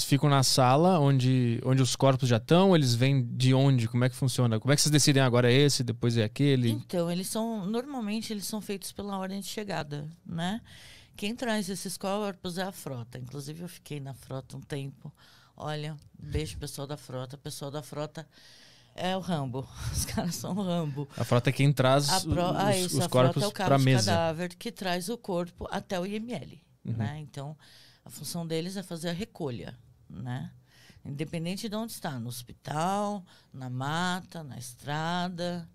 vocês ficam na sala onde, onde os corpos já estão? Eles vêm de onde? Como é que funciona? Como é que vocês decidem agora é esse, depois é aquele? Então, eles são. Normalmente eles são feitos pela ordem de chegada, né? Quem traz esses corpos é a frota. Inclusive, eu fiquei na frota um tempo. Olha, beijo pessoal da frota. Pessoal da frota é o Rambo. Os caras são o Rambo. A frota é quem traz pro... os, ah, isso, os corpos é para a mesa. cadáver que traz o corpo até o IML. Uhum. Né? Então, a função deles é fazer a recolha né? Independente de onde está, no hospital, na mata, na estrada,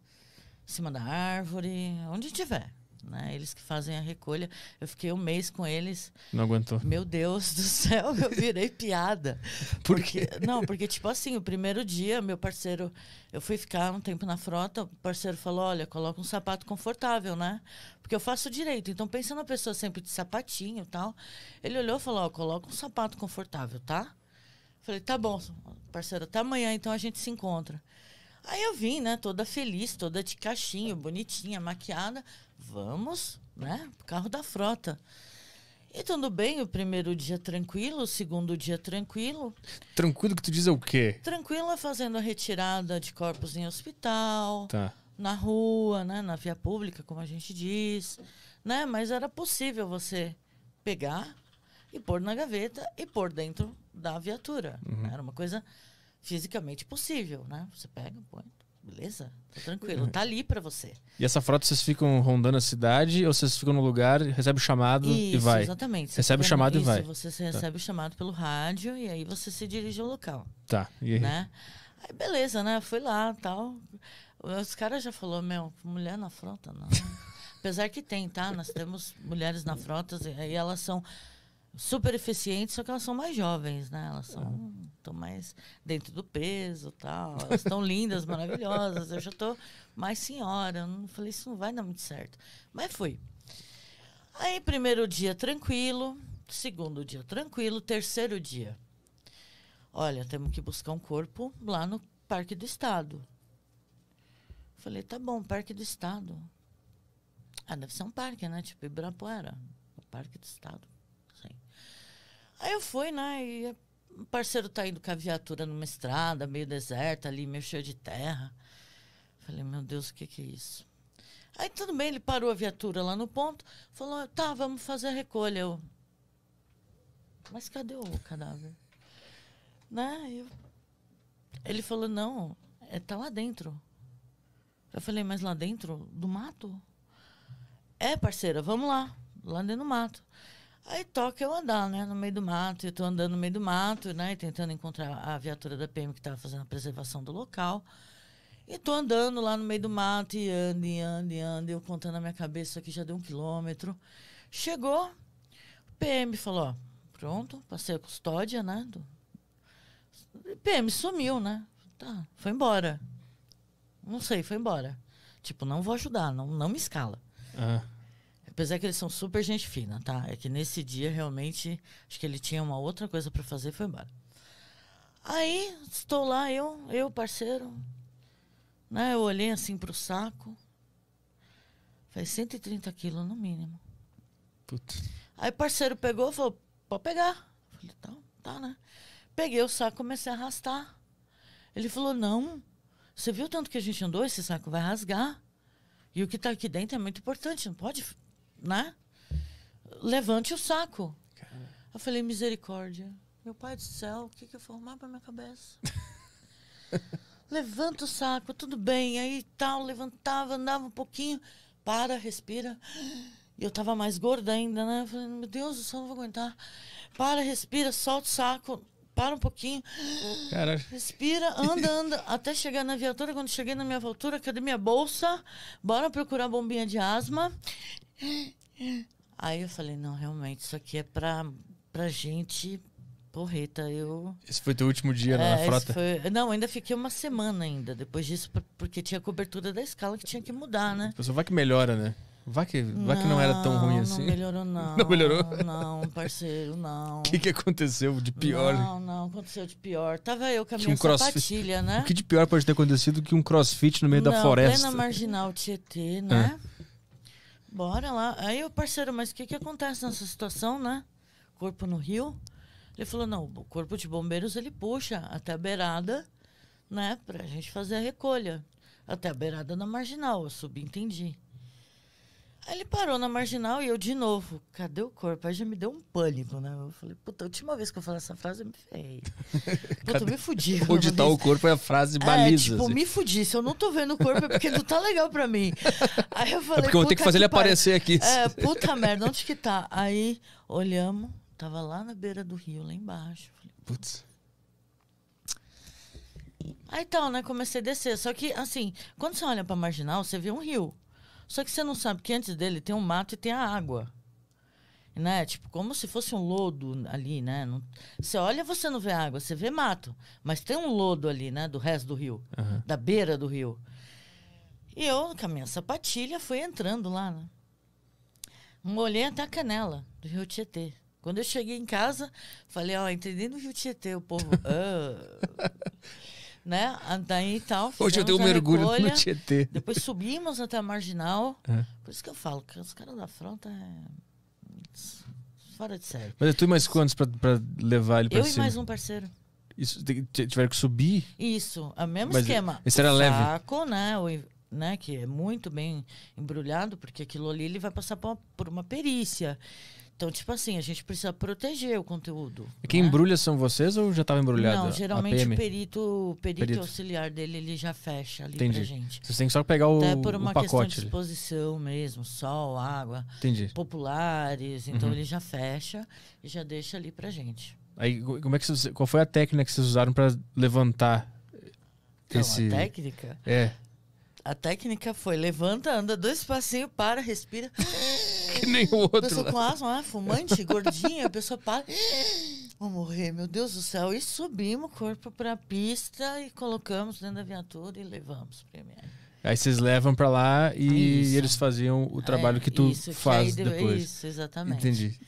em cima da árvore, onde tiver. Né? Eles que fazem a recolha. Eu fiquei um mês com eles. Não aguentou. Meu Deus do céu, eu virei piada. Por quê? Porque, não, porque, tipo assim, o primeiro dia, meu parceiro, eu fui ficar um tempo na frota, o parceiro falou: olha, coloca um sapato confortável, né? Porque eu faço direito. Então, pensando na pessoa sempre de sapatinho e tal. Ele olhou e falou: ó, coloca um sapato confortável, tá? Falei, tá bom, parceiro, até amanhã então a gente se encontra. Aí eu vim, né, toda feliz, toda de cachinho, bonitinha, maquiada. Vamos, né, carro da frota. E tudo bem, o primeiro dia tranquilo, o segundo dia tranquilo. Tranquilo que tu diz é o quê? Tranquilo fazendo a retirada de corpos em hospital, tá. na rua, né, na via pública, como a gente diz. Né? Mas era possível você pegar, e pôr na gaveta e pôr dentro da viatura. Uhum. Né? Era uma coisa fisicamente possível, né? Você pega, põe, beleza? Tá tranquilo, uhum. tá ali para você. E essa frota vocês ficam rondando a cidade ou vocês ficam no lugar, recebe o chamado isso, e vai? Exatamente. Você recebe o chamado isso, e vai. Você tá. recebe o chamado pelo rádio e aí você se dirige ao local. Tá. E aí? Né? Aí beleza, né? Fui lá, tal. Os caras já falou, meu, mulher na frota não. Apesar que tem, tá? Nós temos mulheres na frota e elas são super eficientes, só que elas são mais jovens, né? Elas são estão mais dentro do peso, tal. Elas estão lindas, maravilhosas. Eu já tô mais senhora. Eu não falei isso não vai dar muito certo, mas foi. Aí primeiro dia tranquilo, segundo dia tranquilo, terceiro dia. Olha, temos que buscar um corpo lá no Parque do Estado. Falei, tá bom, Parque do Estado. Ah, deve ser um parque, né? Tipo Ibirapuera. O Parque do Estado. Aí eu fui, né? E o parceiro tá indo com a viatura numa estrada, meio deserta ali, meio cheio de terra. Falei, meu Deus, o que que é isso? Aí tudo bem, ele parou a viatura lá no ponto, falou, tá, vamos fazer a recolha. Eu, mas cadê o cadáver? Né? Eu... Ele falou, não, é, tá lá dentro. Eu falei, mas lá dentro do mato? É, parceira, vamos lá, lá dentro do mato. Aí toca eu andar, né, no meio do mato. Eu tô andando no meio do mato, né, tentando encontrar a viatura da PM que estava fazendo a preservação do local. E tô andando lá no meio do mato e ando, e ando, e ando. Eu contando na minha cabeça, que já deu um quilômetro. Chegou, o PM falou, ó, pronto, passei a custódia, né? Do... PM sumiu, né? Tá, foi embora. Não sei, foi embora. Tipo, não vou ajudar, não, não me escala. Ah. Apesar que eles são super gente fina, tá? É que nesse dia realmente acho que ele tinha uma outra coisa para fazer e foi embora. Aí estou lá eu, eu parceiro, né? Eu olhei assim pro saco. Faz 130 quilos no mínimo. Putz. Aí parceiro pegou e falou, pode pegar. Eu falei, tá, tá, né? Peguei o saco comecei a arrastar. Ele falou, não, você viu tanto que a gente andou, esse saco vai rasgar. E o que está aqui dentro é muito importante, não pode né? Levante o saco. Eu falei, misericórdia. Meu pai do céu, o que, que eu formar pra minha cabeça? Levanta o saco, tudo bem. Aí tal, levantava, andava um pouquinho. Para, respira. E eu tava mais gorda ainda, né? Eu falei, meu Deus do céu, não vou aguentar. Para, respira, solta o saco para um pouquinho, Cara. respira, anda, anda, até chegar na viatura. Quando cheguei na minha viatura, cadê minha bolsa? Bora procurar bombinha de asma. Aí eu falei, não, realmente, isso aqui é pra, pra gente porreta. Eu... Esse foi teu último dia é, na frota? Foi... Não, ainda fiquei uma semana ainda, depois disso, porque tinha cobertura da escala que tinha que mudar, né? A pessoa vai que melhora, né? Vai que, vai não, que não era tão ruim assim. Não melhorou, não. Não melhorou? Não, parceiro, não. O que, que aconteceu de pior? Não, não, aconteceu de pior. Tava eu com a minha um né? O que de pior pode ter acontecido que um crossfit no meio não, da floresta? Plena marginal Tietê, é. né? Bora lá. Aí o parceiro, mas o que, que acontece nessa situação, né? Corpo no rio. Ele falou, não, o corpo de bombeiros ele puxa até a beirada, né? Pra gente fazer a recolha. Até a beirada na marginal, eu subentendi. Aí ele parou na marginal e eu de novo, cadê o corpo? Aí já me deu um pânico, né? Eu falei, puta, a última vez que eu falei essa frase, eu me ferrei. Puta, eu me fudi. Onde tá o corpo é a frase baliza. É, tipo, assim. me fudi. Se eu não tô vendo o corpo é porque não tá legal pra mim. Aí eu é falei, é porque eu vou ter que fazer que ele aparecer aqui. É, assim. puta merda, onde que tá? Aí olhamos, tava lá na beira do rio, lá embaixo. Falei, putz. Aí tal, né? Comecei a descer. Só que, assim, quando você olha pra marginal, você vê um rio. Só que você não sabe que antes dele tem um mato e tem a água. Né? Tipo, como se fosse um lodo ali, né? Não... Você olha, você não vê água, você vê mato. Mas tem um lodo ali, né? Do resto do rio, uhum. da beira do rio. E eu, com a minha sapatilha, fui entrando lá, né? Molhei até a canela do rio Tietê. Quando eu cheguei em casa, falei, ó, oh, entrei no rio Tietê, o povo. Ah né? Daí tal. Hoje eu dei um mergulho recolha, no Tietê. Depois subimos até a marginal. É. Por isso que eu falo que os caras da fronta é. Fora de sério. Mas é tu e mais quantos pra, pra levar ele pra eu cima? Eu e mais um parceiro. Isso, tiveram que subir? Isso, é o mesmo Mas esquema. Esse era leve. Saco, né? O, né, que é muito bem embrulhado, porque aquilo ali ele vai passar por uma perícia. Então, tipo assim, a gente precisa proteger o conteúdo. E né? quem né? embrulha são vocês ou já estava embrulhado? Não, geralmente o perito, perito, perito, auxiliar dele ele já fecha ali Entendi. pra gente. Vocês têm que só pegar o pacote. Até por uma questão de exposição ali. mesmo, sol, água, Entendi. populares. Então uhum. ele já fecha e já deixa ali pra gente. Aí, como é que vocês, qual foi a técnica que vocês usaram para levantar então, esse... A técnica? É. A técnica foi levanta, anda dois passinhos, para, respira que nem o outro. A pessoa com asma, né? fumante, gordinha, a pessoa para. Vou morrer, meu Deus do céu. E subimos o corpo para a pista e colocamos dentro da viatura e levamos primeiro. Aí vocês levam para lá e isso. eles faziam o é, trabalho é, que tu isso, faz que aí, depois. Isso, exatamente. Entendi.